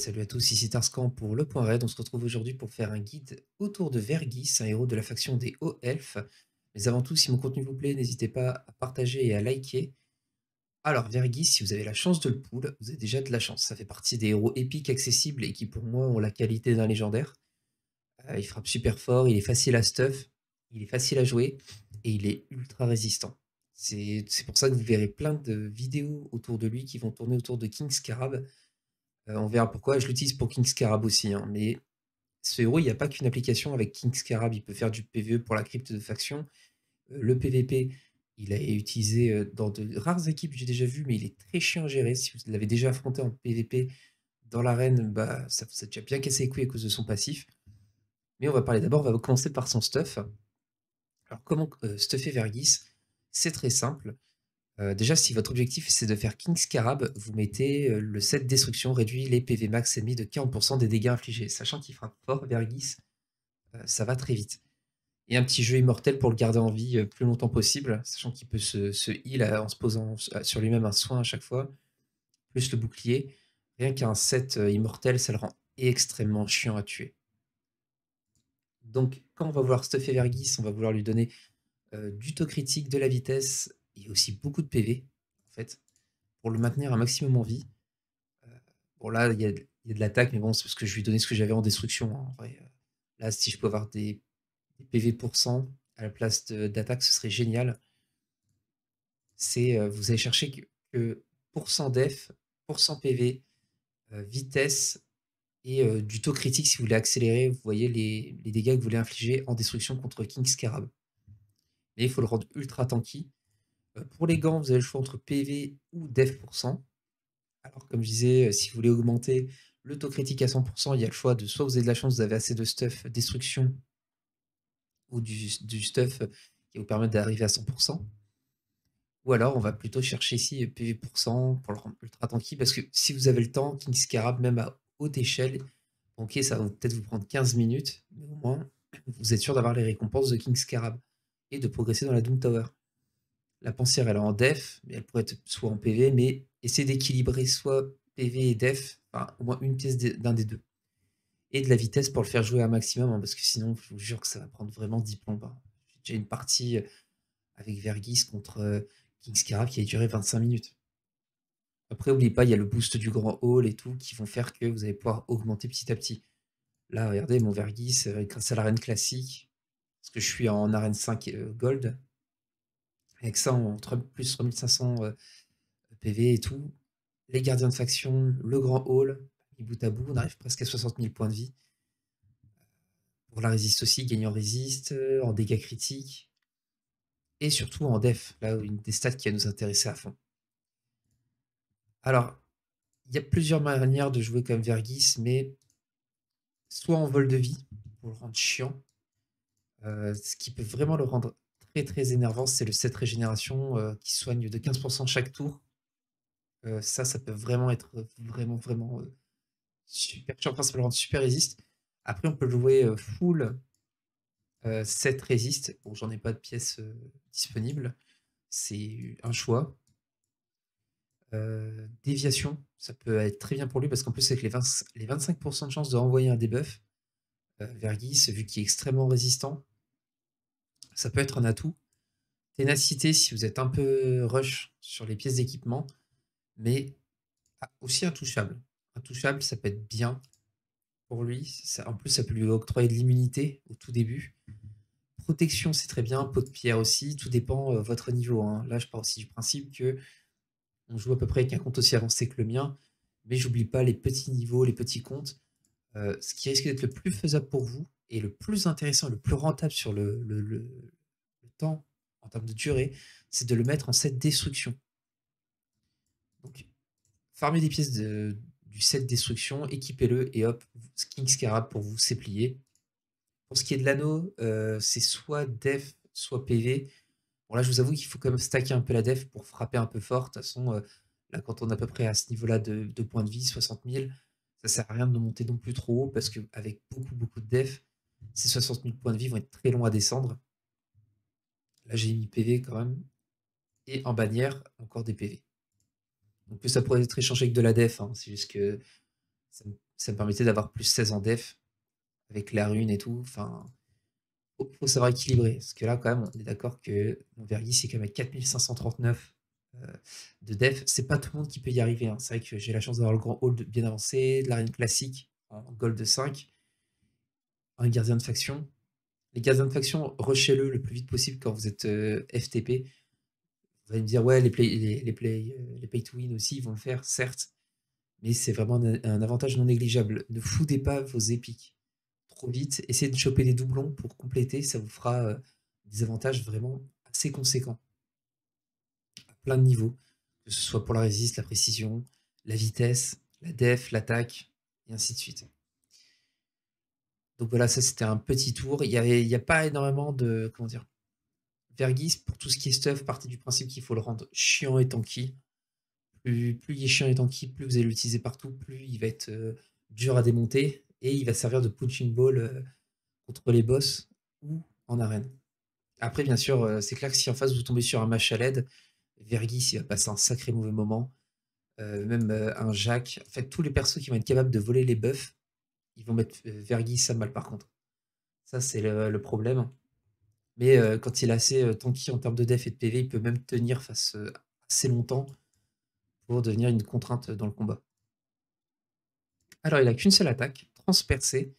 salut à tous, ici Tarscan pour Le Point Raid. On se retrouve aujourd'hui pour faire un guide autour de Vergis, un héros de la faction des Hauts Elfes. Mais avant tout, si mon contenu vous plaît, n'hésitez pas à partager et à liker. Alors Vergis, si vous avez la chance de le pull, vous avez déjà de la chance. Ça fait partie des héros épiques accessibles et qui pour moi ont la qualité d'un légendaire. Euh, il frappe super fort, il est facile à stuff, il est facile à jouer et il est ultra résistant. C'est pour ça que vous verrez plein de vidéos autour de lui qui vont tourner autour de King Scarab euh, on verra pourquoi. Je l'utilise pour King Scarab aussi. Hein. mais ce héros, il n'y a pas qu'une application avec King Scarab. Il peut faire du PvE pour la crypte de faction. Euh, le PvP, il est utilisé euh, dans de rares équipes, j'ai déjà vu, mais il est très chiant à gérer. Si vous l'avez déjà affronté en PvP dans l'arène, bah, ça vous a déjà bien cassé les couilles à cause de son passif. Mais on va parler d'abord, on va commencer par son stuff. Alors, comment stuffer Vergis C'est très simple. Euh, déjà, si votre objectif c'est de faire King Scarab, vous mettez euh, le set destruction réduit les PV max ennemis de 40% des dégâts infligés. Sachant qu'il frappe fort Vergis, euh, ça va très vite. Et un petit jeu immortel pour le garder en vie plus longtemps possible, sachant qu'il peut se, se heal en se posant sur lui-même un soin à chaque fois, plus le bouclier. Rien qu'un set immortel, ça le rend extrêmement chiant à tuer. Donc, quand on va vouloir stuffer Vergis, on va vouloir lui donner du taux critique, de la vitesse, aussi beaucoup de PV, en fait, pour le maintenir un maximum en vie. Euh, bon, là, il y a, de l'attaque, mais bon, c'est parce que je lui donnais ce que j'avais en destruction. Hein, en vrai. Là, si je peux avoir des, PV pour cent à la place d'attaque, ce serait génial. C'est, euh, vous allez chercher que, pour cent def, pour PV, euh, vitesse et du taux critique si vous voulez accélérer, vous voyez les, les dégâts que vous voulez infliger en destruction contre King Scarab. Mais il faut le rendre ultra tanky euh, pour les gants, vous avez le choix entre PV ou DEF%. Alors, comme je disais, euh, si vous voulez augmenter le taux critique à 100%, il y a le choix de soit vous avez de la chance, vous avez assez de stuff euh, destruction ou du, stuff qui vous permet d'arriver à 100%. Ou alors, on va plutôt chercher ici PV% pour le rendre ultra tanky, parce que si vous avez le temps, King Scarab, même à haute échelle, ok, ça va peut-être vous prendre 15 minutes, mais au moins, vous êtes sûr d'avoir les récompenses de King Scarab et de progresser dans la Doom Tower la pensière, elle est en def, mais elle pourrait être soit en PV, mais essayer d'équilibrer soit PV et def, enfin, au moins une pièce d'un des deux. Et de la vitesse pour le faire jouer un maximum, hein, parce que sinon, je vous jure que ça va prendre vraiment 10 plombes. Hein. J'ai J'ai une partie euh, avec Vergis contre euh, Kings Scarab qui a duré 25 minutes. Après, n'oubliez pas, il y a le boost du grand hall et tout qui vont faire que vous allez pouvoir augmenter petit à petit. Là, regardez, mon Vergis, euh, grâce à l'arène classique, parce que je suis en arène 5 gold, avec ça, entre plus 3500 euh, PV et tout, les gardiens de faction, le grand hall, bout à bout, on arrive presque à 60 000 points de vie. Pour la résiste aussi, gagnant résiste, euh, en dégâts critiques, et surtout en def, là une des stats qui va nous intéresser à fond. Alors, il y a plusieurs manières de jouer comme Vergis, mais soit en vol de vie, pour le rendre chiant, euh, ce qui peut vraiment le rendre très énervant, c'est le 7 régénération euh, qui soigne de 15% chaque tour. Euh, ça, ça peut vraiment être euh, vraiment vraiment super chiant. principalement super résiste. Après, on peut jouer full 7 résiste. Bon, j'en ai pas de pièces disponibles. C'est un choix. déviation, ça peut être très bien pour lui parce qu'en plus, avec les, les 25% de chance de renvoyer un debuff, Vergis, vu qu'il est extrêmement résistant, ça peut être un atout. Ténacité si vous êtes un peu rush sur les pièces d'équipement, mais ah, aussi intouchable. Intouchable, ça peut être bien pour lui. en plus, ça peut lui octroyer de l'immunité au tout début. Protection, c'est très bien. Pot de pierre aussi. Tout dépend de euh, votre niveau. Hein. Là, je pars aussi du principe que on joue à peu près avec un compte aussi avancé que le mien, mais j'oublie pas les petits niveaux, les petits comptes. Euh, ce qui risque d'être le plus faisable pour vous, et le plus intéressant, le plus rentable sur le, temps, en termes de durée, c'est de le mettre en set destruction. Donc, farmez des pièces de, du set destruction, équipez-le et hop, King Scarab pour vous, s'éplier. Pour ce qui est de l'anneau, euh, c'est soit def, soit PV. Bon, là, je vous avoue qu'il faut quand même stacker un peu la def pour frapper un peu fort. De toute façon, euh, là, quand on est à peu près à ce niveau-là de, points de vie, 60 000, ça sert à rien de monter non plus trop haut parce qu'avec beaucoup, beaucoup de def, ces 60 000 points de vie vont être très longs à descendre. Là, j'ai mis PV quand même. Et en bannière, encore des PV. Donc ça pourrait être échangé avec de la def. Hein. C'est juste que ça me, permettait d'avoir plus 16 en def avec la rune et tout. Enfin, faut, savoir équilibrer. Parce que là, quand même, on est d'accord que mon verguis c'est quand même à 4539 euh, de def. C'est pas tout le monde qui peut y arriver. Hein. C'est vrai que j'ai la chance d'avoir le grand hall bien avancé, de l'arène classique en gold de 5 un gardien de faction. Les gardiens de faction, rushez-le le plus vite possible quand vous êtes euh, FTP. Vous allez me dire, ouais, les play, les, play, euh, les pay to win aussi, vont le faire, certes, mais c'est vraiment un, avantage non négligeable. Ne foudez pas vos épiques trop vite. Essayez de choper des doublons pour compléter, ça vous fera euh, des avantages vraiment assez conséquents à plein de niveaux, que ce soit pour la résiste, la précision, la vitesse, la def, l'attaque, et ainsi de suite. Donc voilà, ça c'était un petit tour. Il n'y il y a pas énormément de. Comment dire Vergis, pour tout ce qui est stuff, partez du principe qu'il faut le rendre chiant et tanky. Plus, plus il est chiant et tanky, plus vous allez l'utiliser partout, plus il va être euh, dur à démonter et il va servir de punching ball euh, contre les boss ou en arène. Après, bien sûr, euh, c'est clair que si en face vous tombez sur un match à l'aide, Vergis il va passer un sacré mauvais moment. même un Jacques, en fait, tous les persos qui vont être capables de voler les buffs ils vont mettre à euh, mal par contre. Ça, c'est le, problème. Mais euh, quand il est assez euh, tanky en termes de def et de PV, il peut même tenir face assez longtemps pour devenir une contrainte dans le combat. Alors, il a qu'une seule attaque, transpercée.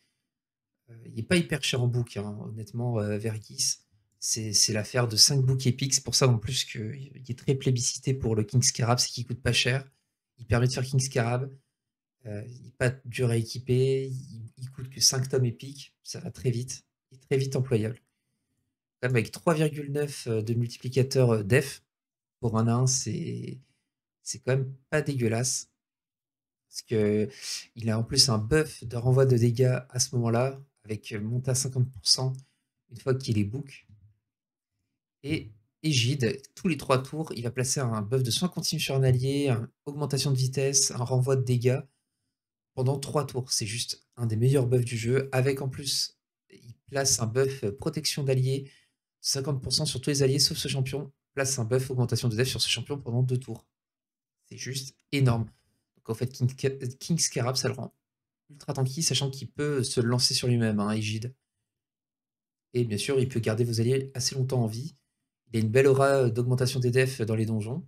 il n'est pas hyper cher en bouc, hein, honnêtement, Vergis. C'est l'affaire de 5 boucs épiques. C'est pour ça en plus qu'il est très plébiscité pour le King Scarab, c'est qu'il coûte pas cher. Il permet de faire King Scarab. Euh, il n'est pas dur à équiper, il, ne coûte que 5 tomes épiques, ça va très vite, il est très vite employable. Comme avec 3,9 euh, de multiplicateur euh, def, pour un 1, c'est quand même pas dégueulasse. Parce que il a en plus un buff de renvoi de dégâts à ce moment-là, avec monte à 50% une fois qu'il est book. Et Égide, tous les trois tours, il va placer un buff de soins continu sur un allié, augmentation de vitesse, un renvoi de dégâts, pendant trois tours. C'est juste un des meilleurs buffs du jeu, avec en plus, il place un buff protection d'alliés, 50% sur tous les alliés sauf ce champion, place un buff augmentation de def sur ce champion pendant deux tours. C'est juste énorme. Donc en fait, King, Scarab, ça le rend ultra tanky, sachant qu'il peut se lancer sur lui-même, un hein, égide. Et bien sûr, il peut garder vos alliés assez longtemps en vie. Il a une belle aura d'augmentation des defs dans les donjons.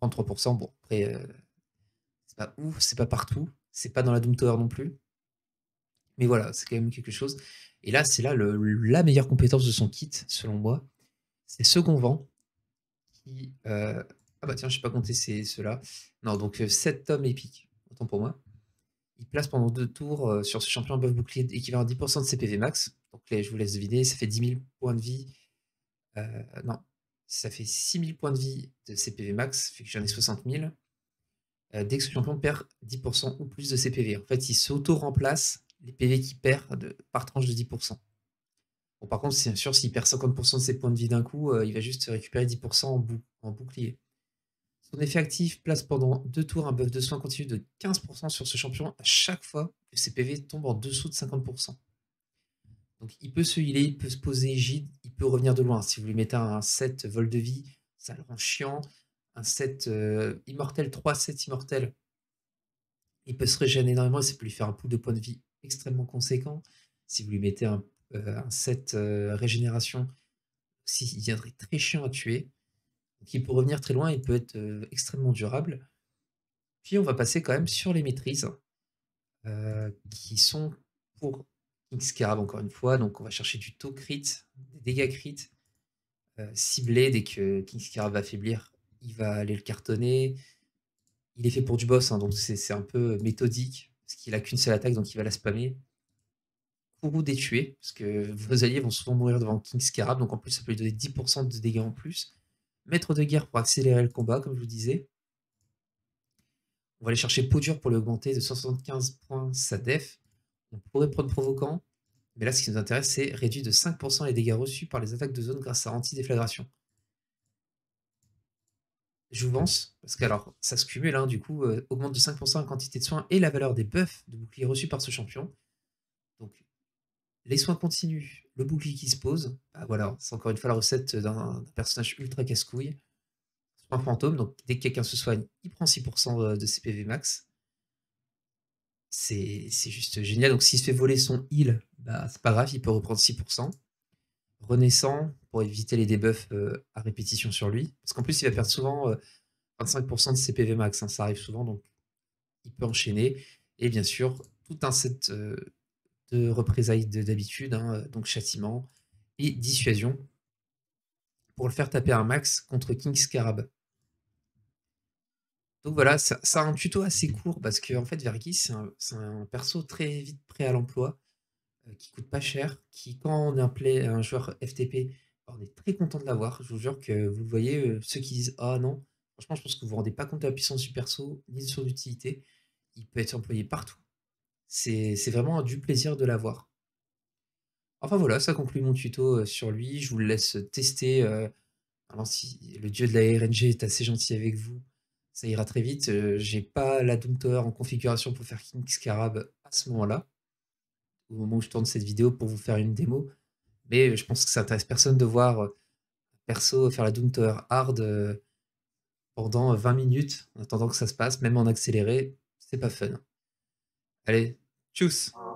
33%, bon, après, euh, ou ouf, c'est pas partout, c'est pas dans la Doom Tower non plus. Mais voilà, c'est quand même quelque chose. Et là, c'est là la meilleure compétence de son kit, selon moi. C'est second vent qui. Euh, ah bah tiens, je sais pas compter ceux-là. Non, donc 7 euh, tomes épiques, autant pour moi. Il place pendant deux tours euh, sur ce champion buff bouclier équivalent à 10% de CPV max. Donc là, je vous laisse deviner, ça fait 10 000 points de vie. non, ça fait 6 000 points de vie de CPV max, fait que j'en ai 60 000. Euh, dès que ce champion perd 10% ou plus de ses PV. En fait, il s'auto-remplace les PV qu'il perd par tranche de 10%. Bon, par contre, c'est sûr, s'il perd 50% de ses points de vie d'un coup, euh, il va juste récupérer 10% en, bouclier. Son effet actif place pendant deux tours un buff de soins continu de 15% sur ce champion à chaque fois que ses PV tombent en dessous de 50%. Donc il peut se healer, il peut se poser gide, il peut revenir de loin. Si vous lui mettez un 7 vol de vie, ça le rend chiant un set euh, immortel, 3 7 immortel il peut se régénérer énormément, ça peut lui faire un pool de points de vie extrêmement conséquent. Si vous lui mettez un, euh, set euh, régénération, il deviendrait très chiant à tuer. Donc il peut revenir très loin, il peut être extrêmement durable. Puis on va passer quand même sur les maîtrises, qui sont pour King encore une fois, donc on va chercher du taux crit, des dégâts crit, ciblés dès que King va faiblir il va aller le cartonner. Il est fait pour du boss, hein, donc c'est un peu méthodique, parce qu'il a qu'une seule attaque, donc il va la spammer. pour des détuer, parce que vos alliés vont souvent mourir devant King Scarab, donc en plus ça peut lui donner 10% de dégâts en plus. Maître de guerre pour accélérer le combat, comme je vous disais. On va aller chercher peau dure pour augmenter de 175 points sa def. On pourrait prendre provocant, mais là ce qui nous intéresse c'est réduire de 5% les dégâts reçus par les attaques de zone grâce à anti-déflagration. J'ouvance, parce que ça se cumule, hein, du coup, euh, augmente de 5% la quantité de soins et la valeur des buffs de bouclier reçus par ce champion. Donc les soins continuent, le bouclier qui se pose, bah, voilà, c'est encore une fois la recette d'un personnage ultra casse-couille. Soin fantôme, donc dès que quelqu'un se soigne, il prend 6% euh, de ses PV max. C'est juste génial. Donc s'il se fait voler son heal, bah, c'est pas grave, il peut reprendre 6% renaissant pour éviter les debuffs euh, à répétition sur lui. Parce qu'en plus, il va perdre souvent 25% euh, de ses PV max. Hein. ça arrive souvent, donc il peut enchaîner. Et bien sûr, tout un set euh, de représailles d'habitude, hein, donc châtiment et dissuasion, pour le faire taper un max contre King Scarab. Donc voilà, ça, un tuto assez court parce que en fait, Vergis, c'est un, perso très vite prêt à l'emploi. Euh, qui coûte pas cher, qui quand on est un joueur FTP, on est très content de l'avoir. Je vous jure que vous voyez, euh, ceux qui disent ah non, franchement je pense que vous vous rendez pas compte de la puissance du perso ni de son utilité. Il peut être employé partout. C'est vraiment du plaisir de l'avoir. Enfin voilà, ça conclut mon tuto euh, sur lui. Je vous le laisse tester. Alors si le dieu de la RNG est assez gentil avec vous, ça ira très vite. J'ai pas la Doom en configuration pour faire King Scarab à ce moment-là au moment où je tourne cette vidéo pour vous faire une démo. Mais je pense que ça intéresse personne de voir euh, perso faire la Doom Tower hard euh, pendant 20 euh, minutes en attendant que ça se passe, même en accéléré. C'est pas fun. Allez, tchuss! Ah.